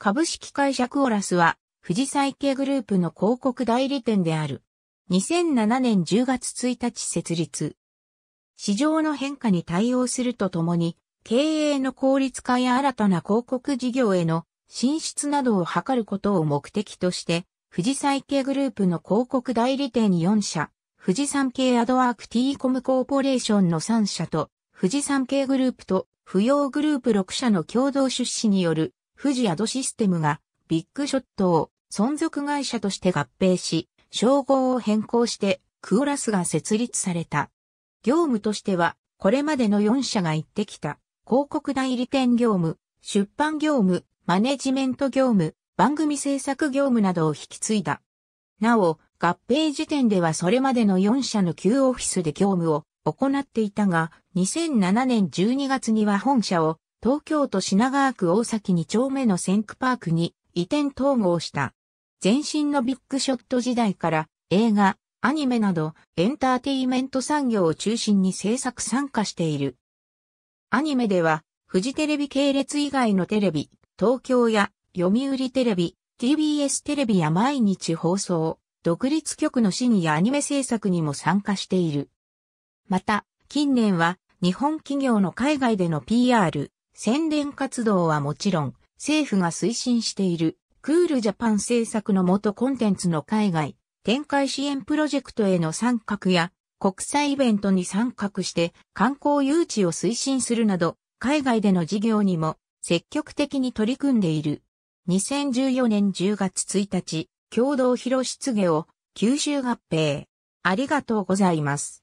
株式会社クオラスは、富士再系グループの広告代理店である。2007年10月1日設立。市場の変化に対応するとともに、経営の効率化や新たな広告事業への進出などを図ることを目的として、富士再系グループの広告代理店4社、富士山系アドワーク T コムコーポレーションの3社と、富士山系グループと、扶養グループ6社の共同出資による富士宿システムがビッグショットを存続会社として合併し、称号を変更してクオラスが設立された。業務としては、これまでの4社が行ってきた、広告代理店業務、出版業務、マネジメント業務、番組制作業務などを引き継いだ。なお、合併時点ではそれまでの4社の旧オフィスで業務を行っていたが、2007年12月には本社を東京都品川区大崎2丁目のセンクパークに移転統合した。前身のビッグショット時代から映画、アニメなどエンターテイメント産業を中心に制作参加している。アニメではフジテレビ系列以外のテレビ、東京や読売テレビ、TBS テレビや毎日放送、独立局のシニアアニメ制作にも参加している。また、近年は日本企業の海外での PR、宣伝活動はもちろん、政府が推進している、クールジャパン政策の元コンテンツの海外、展開支援プロジェクトへの参画や、国際イベントに参画して観光誘致を推進するなど、海外での事業にも積極的に取り組んでいる。2014年10月1日、共同広出げを吸収合併。ありがとうございます。